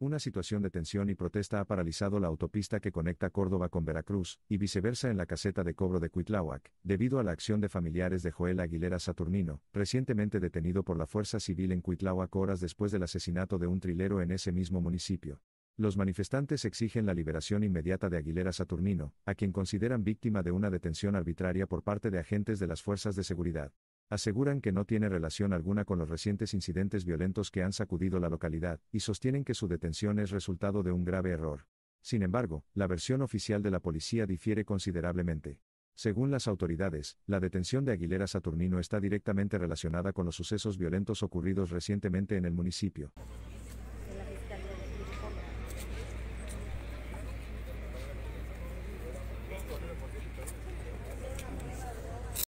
Una situación de tensión y protesta ha paralizado la autopista que conecta Córdoba con Veracruz, y viceversa en la caseta de cobro de Cuitláhuac, debido a la acción de familiares de Joel Aguilera Saturnino, recientemente detenido por la Fuerza Civil en Cuitláhuac horas después del asesinato de un trilero en ese mismo municipio. Los manifestantes exigen la liberación inmediata de Aguilera Saturnino, a quien consideran víctima de una detención arbitraria por parte de agentes de las fuerzas de seguridad aseguran que no tiene relación alguna con los recientes incidentes violentos que han sacudido la localidad, y sostienen que su detención es resultado de un grave error. Sin embargo, la versión oficial de la policía difiere considerablemente. Según las autoridades, la detención de Aguilera Saturnino está directamente relacionada con los sucesos violentos ocurridos recientemente en el municipio.